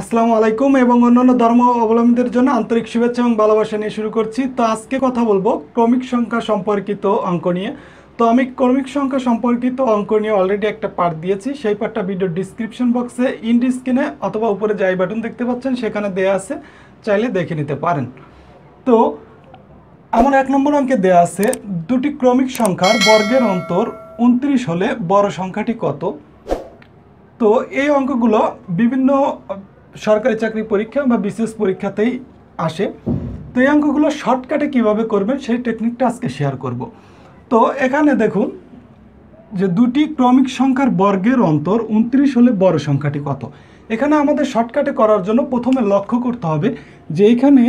আসসালামু আলাইকুম এবং অন্যান্য ধর্ম অবলম্বীদের জন্য আন্তরিক শুভেচ্ছা এবং ভালোবাসা নিয়ে শুরু করছি তো আজকে কথা বলবো ক্রমিক সংখ্যা সম্পর্কিত অঙ্ক নিয়ে তো আমি ক্রমিক সংখ্যা সম্পর্কিত অঙ্ক নিয়ে অলরেডি একটা পার্ট দিয়েছি সেই পার্টটা ভিডিও ডিসক্রিপশন বক্সে ইন্ড অথবা উপরে যাই বাটন দেখতে পাচ্ছেন সেখানে দেয়া আছে চাইলে দেখে নিতে পারেন তো আমার এক নম্বর অঙ্কে দেয়া আছে দুটি ক্রমিক সংখ্যার বর্গের অন্তর উনত্রিশ হলে বড় সংখ্যাটি কত তো এই অঙ্কগুলো বিভিন্ন সরকারি চাকরি পরীক্ষা বা বিসিএস পরীক্ষাতেই আসে তো এই অঙ্কগুলো শর্টকাটে কীভাবে করবেন সেই টেকনিকটা আজকে শেয়ার করব তো এখানে দেখুন যে দুটি ক্রমিক সংখ্যার বর্গের অন্তর উনত্রিশ হলে বড় সংখ্যাটি কত এখানে আমাদের শর্টকাটে করার জন্য প্রথমে লক্ষ্য করতে হবে যে এখানে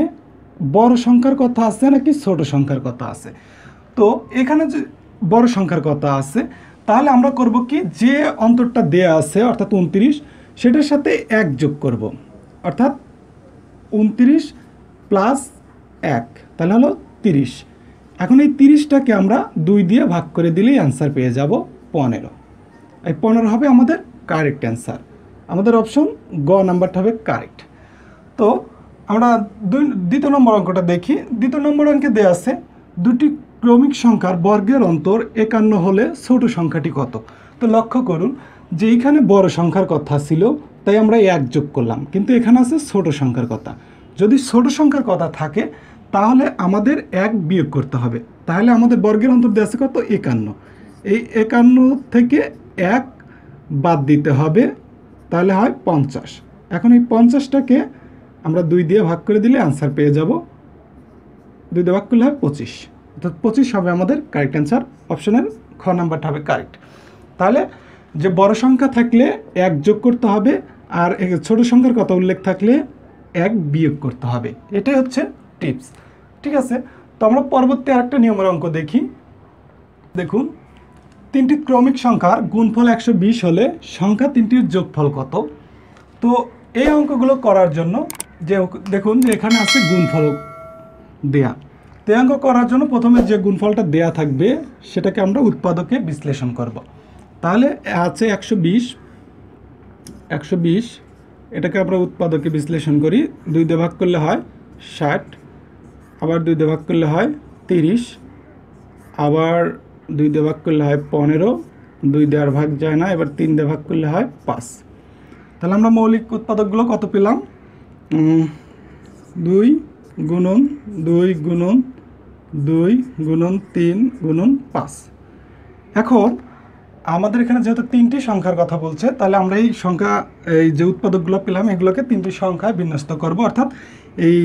বড় সংখ্যার কথা আছে নাকি ছোট সংখ্যার কথা আছে তো এখানে যে বড় সংখ্যার কথা আছে তাহলে আমরা করব কি যে অন্তরটা দেয়া আছে অর্থাৎ উনত্রিশ সেটার সাথে এক যোগ করব অর্থাৎ উনত্রিশ প্লাস এক তাহলে হলো তিরিশ এখন এই তিরিশটাকে আমরা দুই দিয়ে ভাগ করে দিলেই অ্যান্সার পেয়ে যাব পনেরো এই পনেরো হবে আমাদের কারেক্ট অ্যান্সার আমাদের অপশন গ নাম্বারটা হবে কারেক্ট তো আমরা দুই দ্বিতীয় নম্বর অঙ্কটা দেখি দ্বিতীয় নম্বর অঙ্কে দেওয়া আছে দুটি ক্রমিক সংখ্যার বর্গের অন্তর একান্ন হলে ছোট সংখ্যাটি কত তো লক্ষ্য করুন যে এইখানে বড় সংখ্যার কথা ছিল তাই আমরা এক যোগ করলাম কিন্তু এখানে আছে ছোট সংখ্যার কথা যদি ছোট সংখ্যার কথা থাকে তাহলে আমাদের এক বিয়োগ করতে হবে তাহলে আমাদের বর্গের অন্তর্দে আছে কত একান্ন এই একান্ন থেকে এক বাদ দিতে হবে তাহলে হয় পঞ্চাশ এখন এই পঞ্চাশটাকে আমরা দুই দিয়ে ভাগ করে দিলে আনসার পেয়ে যাব দুই দিয়ে ভাগ করলে হয় পঁচিশ অর্থাৎ পঁচিশ হবে আমাদের কারেক্ট অ্যান্সার অপশানের খ নাম্বারটা হবে কারেক্ট তাহলে যে বড় সংখ্যা থাকলে এক যোগ করতে হবে আর ছোট সংখ্যার কথা উল্লেখ থাকলে এক বিয়োগ করতে হবে এটাই হচ্ছে টিপস ঠিক আছে তো আমরা পরবর্তী আরেকটা নিয়মের অঙ্ক দেখি দেখুন তিনটি ক্রমিক সংখ্যার গুণফল একশো বিশ হলে সংখ্যা তিনটির যোগফল কত তো এই অঙ্কগুলো করার জন্য যে দেখুন যে এখানে আছে গুণফল দেয়া তো অঙ্ক করার জন্য প্রথমে যে গুণফলটা দেয়া থাকবে সেটাকে আমরা উৎপাদকে বিশ্লেষণ করব তাহলে আছে একশো বিশ একশো বিশ এটাকে আমরা উৎপাদকে বিশ্লেষণ করি দুই দে ভাগ করলে হয় ষাট আবার দুই দে ভাগ করলে হয় তিরিশ আবার দুই দেভাগ ভাগ করলে হয় পনেরো দুই দেড় ভাগ যায় না এবার তিন দে ভাগ করলে হয় পাঁচ তাহলে আমরা মৌলিক উৎপাদকগুলো কত পেলাম দুই গুণন দুই গুণন দুই গুণন তিন গুণন পাঁচ এখন আমাদের এখানে যেহেতু তিনটি সংখ্যার কথা বলছে তাহলে আমরা এই সংখ্যা এই যে উৎপাদকগুলো পেলাম এগুলোকে তিনটি সংখ্যায় বিন্যস্ত করব অর্থাৎ এই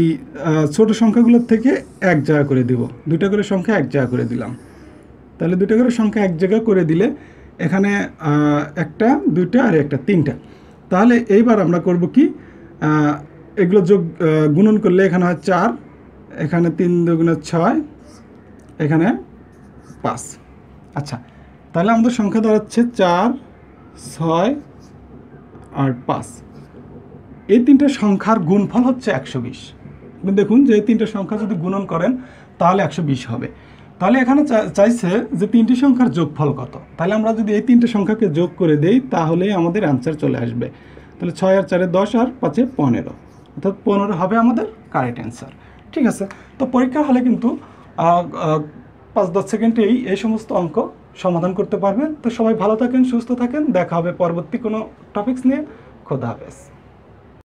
ছোট সংখ্যাগুলোর থেকে এক জায়গা করে দিব দুটা করে সংখ্যা এক জায়গা করে দিলাম তাহলে দুটা করে সংখ্যা এক জায়গা করে দিলে এখানে একটা দুইটা আর একটা তিনটা তাহলে এইবার আমরা করব কি এগুলো যোগ গুণন করলে এখানে হয় চার এখানে তিন দুগুণে ছয় এখানে পাঁচ আচ্ছা তাহলে আমাদের সংখ্যা দাঁড়াচ্ছে চার ছয় আর পাঁচ এই তিনটে সংখ্যার গুণফল হচ্ছে একশো বিশ দেখুন যে এই তিনটে সংখ্যা যদি গুণন করেন তাহলে একশো বিশ হবে তাহলে এখানে চাইছে যে তিনটি সংখ্যার যোগফল কত তাহলে আমরা যদি এই তিনটে সংখ্যাকে যোগ করে দেই তাহলেই আমাদের অ্যান্সার চলে আসবে তাহলে ছয় আর চারে দশ আর পাঁচে পনেরো অর্থাৎ পনেরো হবে আমাদের কারেক্ট অ্যান্সার ঠিক আছে তো পরীক্ষার হলে কিন্তু পাঁচ দশ সেকেন্ডেই এই সমস্ত অঙ্ক সমাধান করতে পারবেন তো সবাই ভালো থাকেন সুস্থ থাকেন দেখা হবে পরবর্তী কোনো টপিক্স নিয়ে খোদা হাফেজ